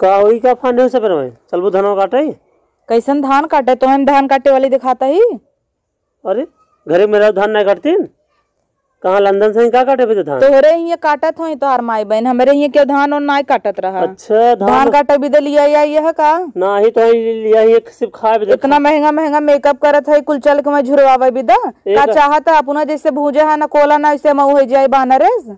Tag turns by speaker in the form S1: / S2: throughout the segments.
S1: का होई का फांडे हो पर में चलबो धान
S2: काटे कैसन धान काटे तो हम धान काटे वाली दिखाता ही अरे
S1: घरे मेरा धान नहीं काटती कहां लंदन से का काटे भी तो धान तोरे
S2: ही काटत होई तो माई बहन हमरे ही के धान और नहीं काटत रहा अच्छा धान, धान काटे भी लिया या यह का ना ही तो लिया ही तो सिर्फ खाए भी तो- इतना महंगा महंगा मेकअप करत है कुल चल के मैं झुरवावे भी दा का चाहत अपना जैसे भूजे है ना कोला ना ऐसे मऊ हो जाए बहाना रेज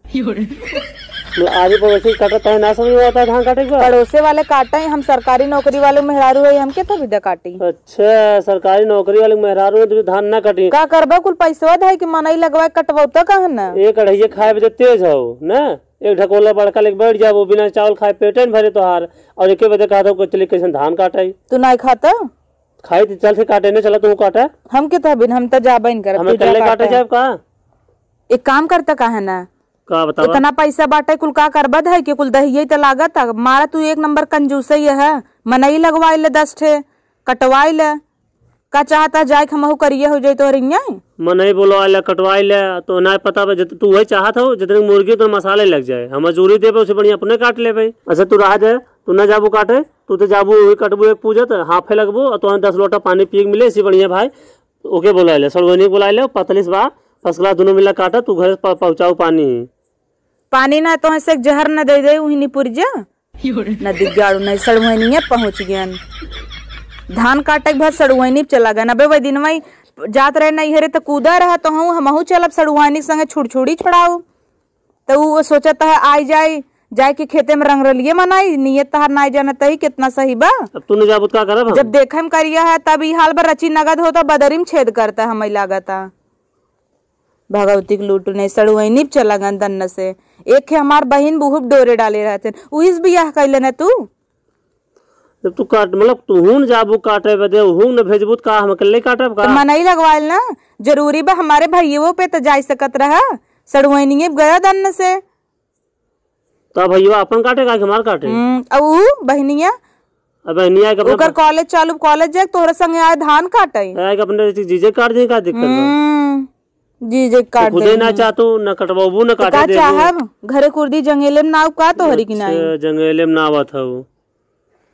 S1: आगे पड़ोसी वैसे ही काटा तो ना समझ आता धान काटे का पड़ोसे
S2: वाले काटा है हम सरकारी नौकरी वाले मेहरारू
S1: है हम क्या विद्या काटी अच्छा सरकारी नौकरी वाले मेहरारू है तो धान ना काटी का करबा कुल
S2: पैसा है की मनाई लगवाए कटबौ तो कहा ना
S1: एक अढ़ाइये खाए बजे तेज हो न एक ढकोला बड़का लेके बैठ जाओ बिना चावल खाए पेटन भरे तोहार और एक बजे कहा था चले कैसे धान काटाई
S2: तू ना खाता खाई चल से काटे ने चला तू तो काटा हम के बिन हम तो जाबा इनकर हम काटे जाब का एक काम करता का है ना का इतना पैसा बाटे कुल का कर बद है की कुल दही तो लागत मारा तू एक नंबर कंजूस ही है मनई लगवाई ले दस ठे कटवाई ले का चाहता जाए हम करिए हो जाए तो रिंगे
S1: ही बोलवाई ले कटवा ले तो ना पता तू वही चाहत हो जितने मुर्गी तो मसाले लग जाए हम मजूरी देवे उसे बढ़िया अपने काट ले भाई अच्छा तू रहा जाए तू ना जाबू काटे तू तो जाबू वही कटबू एक पूजत हाफे लगबो और तो दस लोटा पानी पी मिले इसी बढ़िया भाई ओके बोला ले सड़गोनी बुला ले पतलिस बा फर्स्ट क्लास दोनों मिला काटा तू घर पहुंचाऊ पानी
S2: पानी ना तो से जहर ना दे दे वही पुरजा न दिग्गाड़ू नहीं सड़वैनिया पहुंच गया धान काटक भर सड़वैनी चला गया नबे वही दिन वही जात रहे नहीं हरे तो कूदा रहा तो हूँ हम चल सड़ुआनी संगे छुड़ छुड़ी छड़ाओ तो वो सोचा था आई जाए जाए के खेते में रंग रलिए मनाई नियत तहार ना जाना तही कितना सही बा अब तूने जाबत का करब जब देखा देखम करिया है तब ये हाल पर रची नगद होता तो बदरी में छेद करता हमें लागता भगवती के लूटू नहीं सड़ुए निप चला गन दन्न से एक है हमार बहन बहुत डोरे डाले रहते हैं भी यह कह लेना तू जब तू काट मतलब तू हूं जाबू काटे बदे हूं न भेजबूत का हम अकेले काटब का तो मनाई लगवाल ना जरूरी बा हमारे भैयवो पे त तो जाई सकत रहा सड़वैनिए गया दन्न से
S1: तो भैया अपन काटे का हमार काटे हम्म,
S2: अब वो बहनिया
S1: अब बहनिया का ओकर कॉलेज चालू कॉलेज जाए तोरा संगे आए धान काटे आए अपने जीजे काट दे का दिक्कत
S2: जी जी काट तो खुदे ना चाहतो
S1: ना कटवाबो ना तो काटे का चाहब
S2: घरे कुर्दी में नाव का तो हरी की नाई
S1: में नाव था वो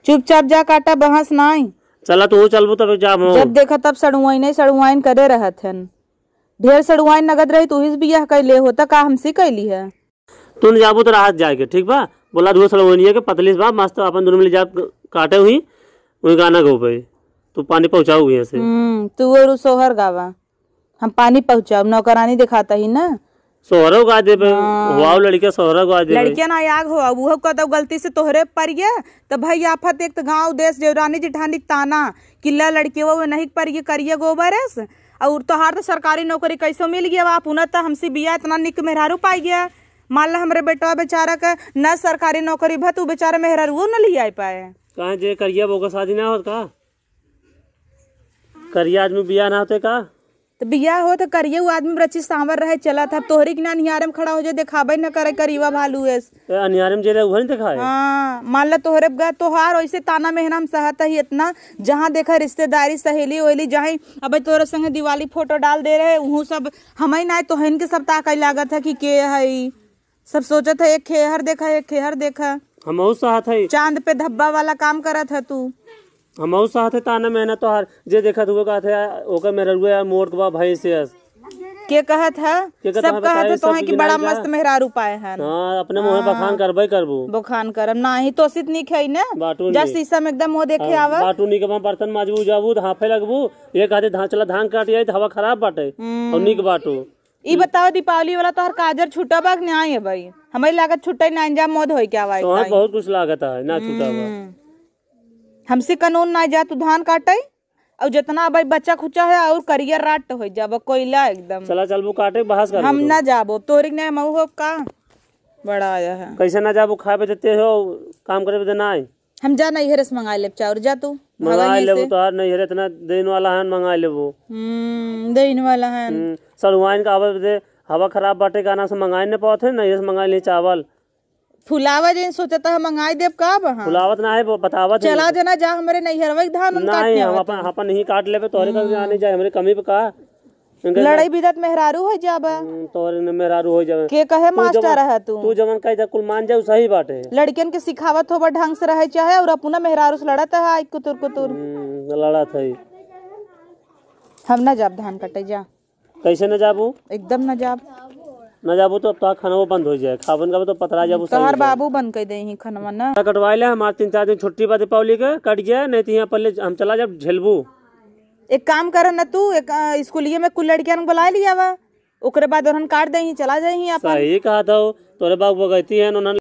S2: चुपचाप जा काटा बहस नाई
S1: चला तो चलबो तब जा जब
S2: देखा तब सड़ुआइन ही सड़ुआइन करे रहत हन ढेर सड़ुआइन नगद रही तू इस बियाह ले होता का हमसे ली है
S1: तुम जाबो तो राहत जाके ठीक बा बोला दो सड़वनिया के पतलीस बा मस्त अपन दोनों मिल जा काटे हुई वही गाना गो भाई तू पानी पहुंचाओ यहाँ से
S2: हम्म, तू और सोहर गावा हम पानी पहुँचाओ नौकरानी दिखाता ही ना
S1: सोहरों का दे हुआ लड़का सोहरों का दे लड़किया
S2: ना याग हो वो कदम गलती से तोहरे पर गया तो भाई आप आफत एक तो गांव देश देवरानी जिठानी ताना किला लड़के वो नहीं पर गया करिए गोबर है और तो तोहार तो सरकारी नौकरी कैसे मिल गया बाप उन्हें तो हमसे बिया इतना निक मेहरारू पाई गया मान ला हमारे बेटा बेचारा का न सरकारी नौकरी भा तू बेचारा मेहरारू न ले आई पाए
S1: कहा जे वो का शादी ना होता करिए आदमी बिया ना होते का
S2: तो बिया हो तो करिए वो आदमी रची सांवर रहे चला था तोहरी के अनियारे में खड़ा हो जाए देखाबे न करे करीवा भालू है
S1: अनिहारे में जेरे वही उहर
S2: हाँ मान लो तोहरे गए तोहार ओइसे ताना मेहना में सहता ही इतना जहाँ देखा रिश्तेदारी सहेली वहली जहाँ अब तोहरे संगे दिवाली फोटो डाल दे रहे उहू सब हम ही ना तोहन के सब ताकई लागत है की के है सब सोचा था एक खेहर देखा एक खेहर देखा हम सहा था चांद पे धब्बा वाला काम करा था तू
S1: हम साथ ताना मेहनत तो हर जे देखत हुए का थे ओकर में यार मोर के भाई से
S2: के कहत है के सब कहत है कि बड़ा मस्त मेहरारू पाए है
S1: हां अपने मुंह में हाँ। बखान करबे करबो
S2: बखान करब ना ही तो सित निक है ने जा शीशा में एकदम मुंह देखे हाँ, आवे बाटू
S1: निक में बर्तन माजबू जाबू हाफे लगबू ये कहते धान काट जाए हवा खराब बाटे और हम्म। निक बाटू
S2: ई बताओ दीपावली वाला तोहर काजर न्याय है भाई लागत ना अंजाम क्या तो बहुत
S1: कुछ लागत है ना
S2: हमसे कानून ना जा तू तो धान काटे और जितना भाई बच्चा खुचा है और करियर राट हो जाबो कोयला एकदम
S1: चला चलबो काटे बहस कर हम ना
S2: जाबो तोरी ने मऊ हो का
S1: बड़ा आया है कैसे ना जाबो खा पे देते हो काम करे पे ना
S2: हम जा नहीं हेरस मंगा ले चाउर जा तू मंगा ले तो
S1: हार नहीं हरे इतना दिन वाला है मंगा ले वो
S2: हम्म दिन वाला हन हम्म, हम्म,
S1: सलवाइन का आवे दे हवा खराब बाटे गाना से मंगाए ने पाथे ना ये मंगा ले चावल
S2: फुलावा जिन सोचा था मंगाई देव का हाँ।
S1: फुलावत ना है बतावा चला
S2: जाना जा हमारे नैहरवा धान नहीं हम अपन तो।
S1: अपन नहीं काट लेबे तोरे का हम्म। जाने जाए हमरे कमी पे का लड़ाई
S2: बिदत मेहरारू हो जाब हम्म,
S1: तोरे ने मेहरारू हो जाबे के कहे मास्टर है तू तू जवन कह दे कुल मान जा सही बात है
S2: लड़कियन के सिखावत होबा ढंग से रहे चाहे और अपना मेहरारू से लड़त है आई कुतुर कुतुर
S1: हम्म, लड़त है
S2: हम ना जाब धान कटे जा कैसे ना जाबू एकदम ना जाब
S1: न जाबो तो अब तो खाना वो बंद हो जाए खावन का तो पतरा जाबो तोहार
S2: बाबू बंद कर दे खनवा ना
S1: कटवाए ले हमार तीन चार दिन छुट्टी बाद दीपावली के कट जाए नहीं तो यहाँ पहले हम चला जब झेलबू
S2: एक काम कर ना तू एक स्कूलिए में कुल लड़कियां बुला लिया वा ओकरे बाद उन्हन काट दही चला जाही अपन सही
S1: कहा था तोरे बाबू बगैती है उन्होंने